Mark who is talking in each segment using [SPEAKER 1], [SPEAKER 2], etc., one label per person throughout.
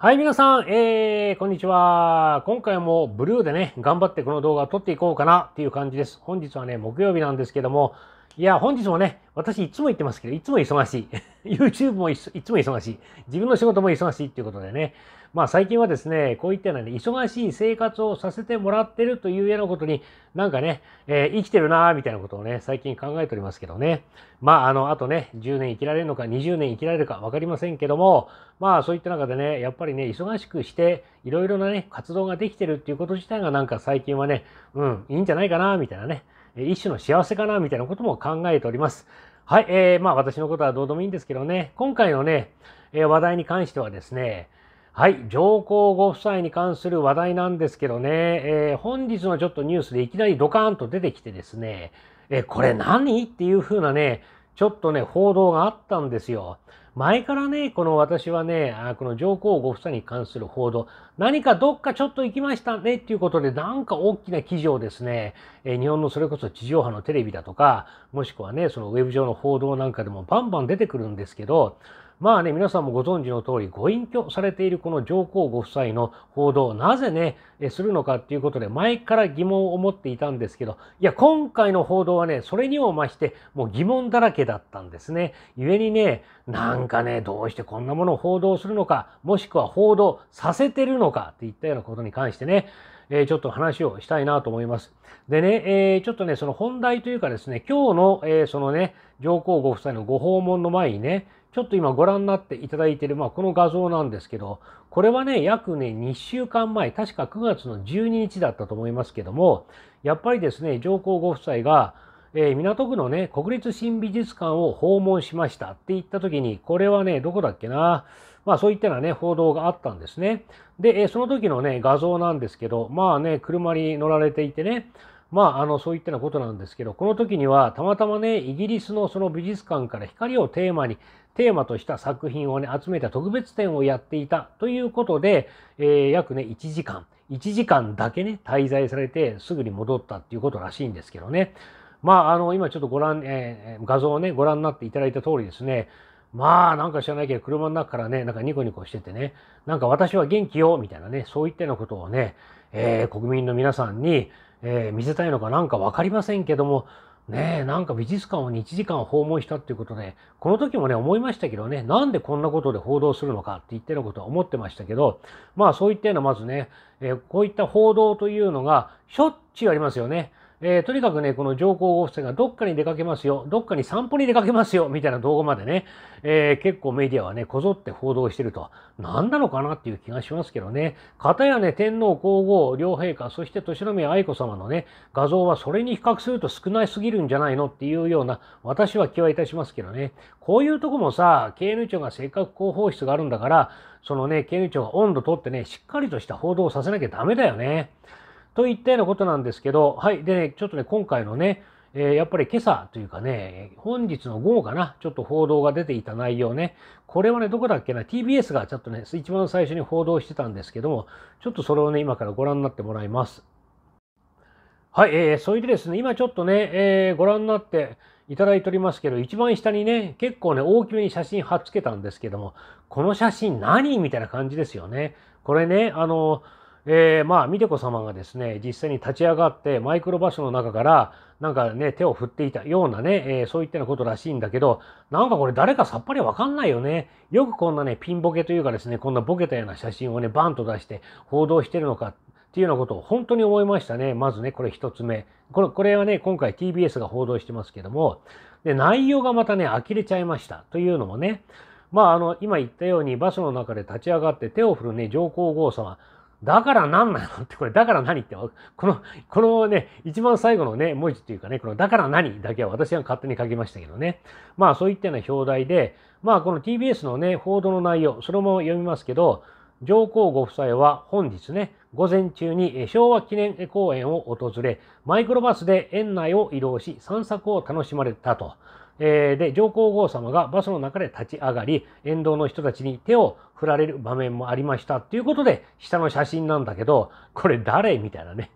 [SPEAKER 1] はい、皆さん、えー、こんにちは。今回もブルーでね、頑張ってこの動画を撮っていこうかなっていう感じです。本日はね、木曜日なんですけども、いや、本日もね、私いつも言ってますけど、いつも忙しい。YouTube もいつも忙しい。自分の仕事も忙しいっていうことでね。まあ最近はですね、こういったようなね、忙しい生活をさせてもらってるというようなことに、なんかね、えー、生きてるなーみたいなことをね、最近考えておりますけどね。まああの、あとね、10年生きられるのか、20年生きられるか分かりませんけども、まあそういった中でね、やっぱりね、忙しくして、いろいろなね、活動ができてるっていうこと自体がなんか最近はね、うん、いいんじゃないかな、みたいなね。一種の幸せかなみたいなことも考えております。はい、えー、まあ私のことはどうでもいいんですけどね、今回のね、え話題に関してはですね、はい、上皇ご夫妻に関する話題なんですけどね、えー、本日のちょっとニュースでいきなりドカーンと出てきてですね、えー、これ何っていう風なね、ちょっとね、報道があったんですよ。前からね、この私はね、この上皇ご夫妻に関する報道、何かどっかちょっと行きましたねっていうことで、なんか大きな記事をですね、え日本のそれこそ地上波のテレビだとか、もしくはね、そのウェブ上の報道なんかでもバンバン出てくるんですけど、まあね、皆さんもご存知の通り、ご隠居されているこの上皇ご夫妻の報道、なぜね、するのかっていうことで、前から疑問を持っていたんですけど、いや、今回の報道はね、それにも増して、もう疑問だらけだったんですね。故にね、なんかね、どうしてこんなものを報道するのか、もしくは報道させてるのかっていったようなことに関してね、えー、ちょっと話をしたいなと思います。でね、えー、ちょっとね、その本題というかですね、今日の、えー、そのね、上皇ご夫妻のご訪問の前にね、ちょっと今ご覧になっていただいている、まあ、この画像なんですけど、これはね、約ね、2週間前、確か9月の12日だったと思いますけども、やっぱりですね、上皇ご夫妻が、えー、港区のね、国立新美術館を訪問しましたって言った時に、これはね、どこだっけな、まあそういったようなね、報道があったんですね。で、えその時のね、画像なんですけど、まあね、車に乗られていてね、まあ、あの、そういったようなことなんですけど、この時には、たまたまね、イギリスのその美術館から光をテーマに、テーマとした作品をね、集めた特別展をやっていたということで、えー、約ね、1時間、1時間だけね、滞在されて、すぐに戻ったっていうことらしいんですけどね。まあ、あの、今ちょっとご覧、えー、画像をね、ご覧になっていただいた通りですね、まあなんか知らないけど、車の中からね、なんかニコニコしててね、なんか私は元気よ、みたいなね、そういったようなことをね、えー、国民の皆さんに、えー、見せたいのかなんか分かりませんけども、ねえ、なんか美術館を1時間訪問したっていうことで、この時もね、思いましたけどね、なんでこんなことで報道するのかって言ってることは思ってましたけど、まあそういったような、まずね、えー、こういった報道というのがしょっちゅうありますよね。えー、とにかくね、この上皇ご夫妻がどっかに出かけますよ、どっかに散歩に出かけますよ、みたいな動画までね、えー、結構メディアはね、こぞって報道してると、何なのかなっていう気がしますけどね、かたやね、天皇皇后両陛下、そして年宮愛子様のね、画像はそれに比較すると少ないすぎるんじゃないのっていうような、私は気はいたしますけどね、こういうとこもさ、経務庁がせっかく広報室があるんだから、そのね、経務長が温度とってね、しっかりとした報道をさせなきゃダメだよね。といったようなことなんですけど、はい。でね、ちょっとね、今回のね、えー、やっぱり今朝というかね、本日の午後かな、ちょっと報道が出ていた内容ね、これはね、どこだっけな、TBS がちょっとね、一番最初に報道してたんですけども、ちょっとそれをね、今からご覧になってもらいます。はい、えー、それでですね、今ちょっとね、えー、ご覧になっていただいておりますけど、一番下にね、結構ね、大きめに写真貼っつけたんですけども、この写真何みたいな感じですよね。これね、あのーえー、まあ、みてこ様がですね、実際に立ち上がって、マイクロバスの中から、なんかね、手を振っていたようなね、えー、そういったようなことらしいんだけど、なんかこれ誰かさっぱりわかんないよね。よくこんなね、ピンボケというかですね、こんなボケたような写真をね、バンと出して報道してるのかっていうようなことを本当に思いましたね。まずね、これ一つ目。これ、これはね、今回 TBS が報道してますけども、で、内容がまたね、呆れちゃいました。というのもね、まあ、あの、今言ったように、バスの中で立ち上がって手を振るね、上皇后様。だから何なのって、これ、だから何って、この、このね、一番最後のね、文字っていうかね、この、だから何だけは私が勝手に書きましたけどね。まあ、そういったような表題で、まあ、この TBS のね、報道の内容、それも読みますけど、上皇ご夫妻は本日ね、午前中に昭和記念公園を訪れ、マイクロバスで園内を移動し散策を楽しまれたと。えー、で、上皇后様がバスの中で立ち上がり、沿道の人たちに手を振られる場面もありました。ということで、下の写真なんだけど、これ誰みたいなね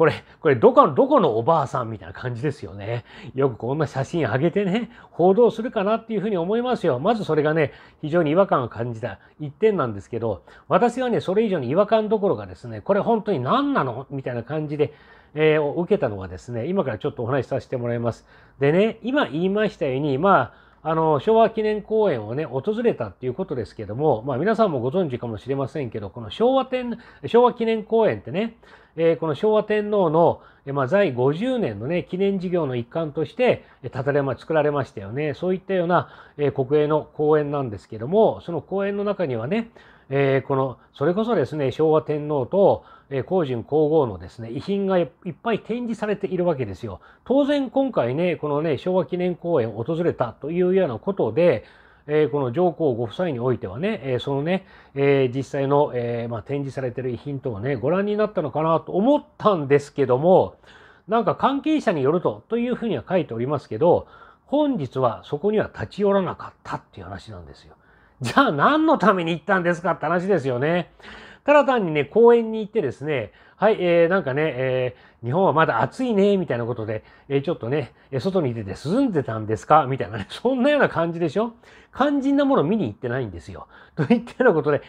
[SPEAKER 1] これ、これどこ、どこのおばあさんみたいな感じですよね。よくこんな写真上げてね、報道するかなっていうふうに思いますよ。まずそれがね、非常に違和感を感じた一点なんですけど、私はね、それ以上に違和感どころがですね、これ本当に何なのみたいな感じで、えー、を受けたのはですね、今からちょっとお話しさせてもらいます。でね、今言いましたように、まあ、あの、昭和記念公園をね、訪れたっていうことですけども、まあ皆さんもご存知かもしれませんけど、この昭和天、昭和記念公園ってね、えー、この昭和天皇の、えー、まあ在50年のね、記念事業の一環として、た建てれま、作られましたよね。そういったような、えー、国営の公園なんですけども、その公園の中にはね、えー、この、それこそですね、昭和天皇と、え皇人皇后のですね、遺品がいっぱい展示されているわけですよ。当然今回ね、このね、昭和記念公園を訪れたというようなことで、えー、この上皇ご夫妻においてはね、えそのね、え実際の、えまあ、展示されてる遺品等をね、ご覧になったのかなと思ったんですけども、なんか関係者によると、というふうには書いておりますけど、本日はそこには立ち寄らなかったっていう話なんですよ。じゃあ何のために行ったんですかって話ですよね。ただ単にね、公園に行ってですね、はい、えー、なんかね、えー、日本はまだ暑いね、みたいなことで、えー、ちょっとね、外に出て涼んでたんですかみたいなね、そんなような感じでしょ肝心なもの見に行ってないんですよ。といったようなことで、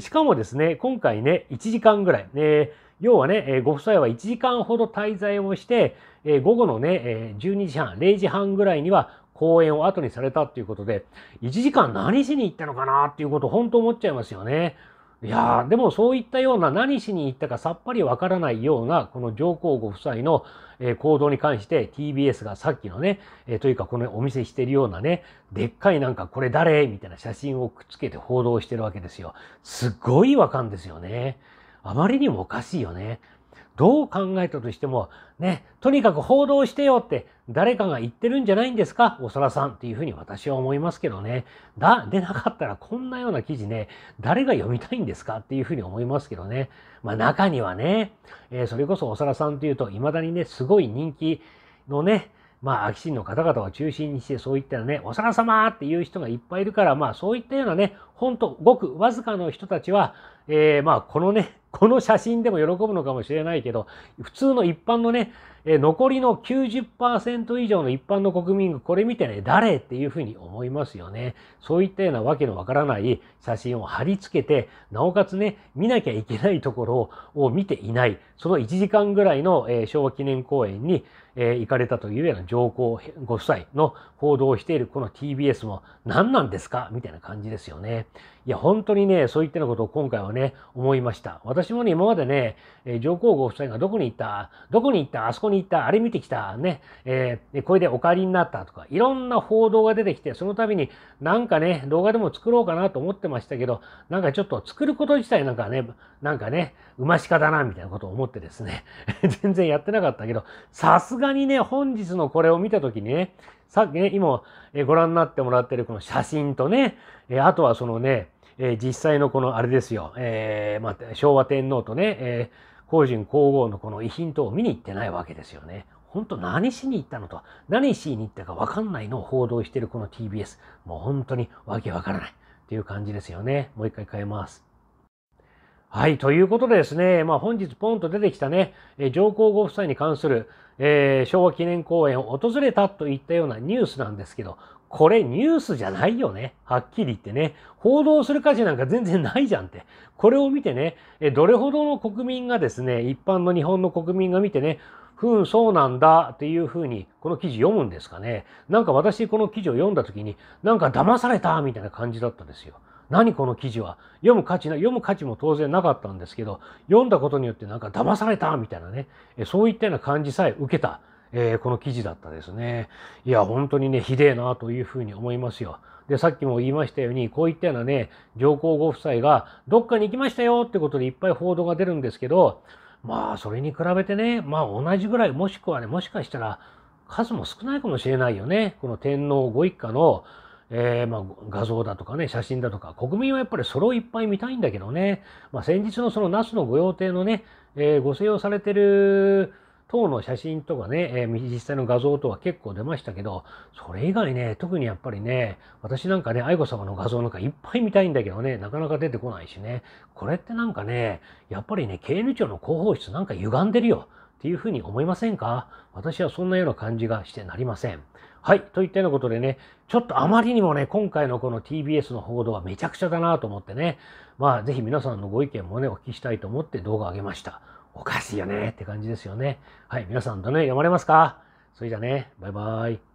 [SPEAKER 1] しかもですね、今回ね、1時間ぐらい、えー要はね、えご夫妻は1時間ほど滞在をして、え午後のね、え12時半、0時半ぐらいには公演を後にされたっていうことで、1時間何しに行ったのかなっていうこと、本当思っちゃいますよね。いやー、でもそういったような何しに行ったかさっぱりわからないような、この上皇ご夫妻の行動に関して TBS がさっきのね、えというかこのお見せしてるようなね、でっかいなんかこれ誰みたいな写真をくっつけて報道してるわけですよ。すっごいわかんですよね。あまりにもおかしいよね。どう考えたとしても、ね、とにかく報道してよって誰かが言ってるんじゃないんですかおそらさんっていうふうに私は思いますけどね。だ、でなかったらこんなような記事ね、誰が読みたいんですかっていうふうに思いますけどね。まあ中にはね、えー、それこそおそらさんというと未だにね、すごい人気のね、まあ、秋新の方々を中心にして、そういったね、お皿様っていう人がいっぱいいるから、まあ、そういったようなね、ほんと、ごくわずかの人たちは、えー、まあ、このね、この写真でも喜ぶのかもしれないけど、普通の一般のね、え残りの90%以上の一般の国民がこれ見てね、誰っていうふうに思いますよね。そういったようなわけのわからない写真を貼り付けて、なおかつね、見なきゃいけないところを見ていない、その1時間ぐらいの、え昭和記念公園に、え行かれたというような上皇ご夫妻の報道をしているこの TBS も何なんですかみたいな感じですよね。いや、本当にね、そういったようなことを今回はね、思いました。私もね、今までね、え上皇ご夫妻がどこに行ったどこに行ったあそこに行ったあれ見てきたね、えー、これでお帰りになったとか、いろんな報道が出てきて、その度になんかね、動画でも作ろうかなと思ってましたけど、なんかちょっと作ること自体なんかね、なんかね、うしかだな、みたいなことを思ってですね、全然やってなかったけど、さすがにね、本日のこれを見たときにね、さっきね、今ご覧になってもらってるこの写真とね、あとはそのね、えー、実際のこのあれですよ、えー、まあ、昭和天皇とね、えー、皇皇后のこの遺品等を見に行ってないわけですよね。本当何しに行ったのと、何しに行ったか分かんないのを報道してるこの TBS。もう本当にわけわからないっていう感じですよね。もう一回変えます。はい、ということでですね、まあ、本日ポンと出てきたね、え上皇ご夫妻に関する、えー、昭和記念公園を訪れたといったようなニュースなんですけど、これニュースじゃないよね。はっきり言ってね。報道する価値なんか全然ないじゃんって。これを見てね、どれほどの国民がですね、一般の日本の国民が見てね、ふん、そうなんだっていうふうに、この記事読むんですかね。なんか私、この記事を読んだ時に、なんか騙されたみたいな感じだったんですよ。何この記事は。読む価値な、読む価値も当然なかったんですけど、読んだことによってなんか騙されたみたいなね、そういったような感じさえ受けた。えー、この記事だったですね。いや、本当にね、ひでえなというふうに思いますよ。で、さっきも言いましたように、こういったようなね、上皇ご夫妻がどっかに行きましたよってことでいっぱい報道が出るんですけど、まあ、それに比べてね、まあ同じぐらい、もしくはね、もしかしたら数も少ないかもしれないよね。この天皇ご一家の、えー、まあ、画像だとかね、写真だとか、国民はやっぱりそれをいっぱい見たいんだけどね、まあ、先日のその那須の御用邸のね、えー、ご静養されてる当の写真とかね、え実際の画像とか結構出ましたけど、それ以外ね、特にやっぱりね、私なんかね、愛子様の画像なんかいっぱい見たいんだけどね、なかなか出てこないしね、これってなんかね、やっぱりね、刑務庁の広報室なんか歪んでるよ。っていうふうに思いませんか私はそんなような感じがしてなりません。はい。といったようなことでね、ちょっとあまりにもね、今回のこの TBS の報道はめちゃくちゃだなと思ってね、まあ、ぜひ皆さんのご意見もね、お聞きしたいと思って動画を上げました。おかしいよねって感じですよね。はい、皆さんどのように読まれますかそれじゃあね、バイバイ。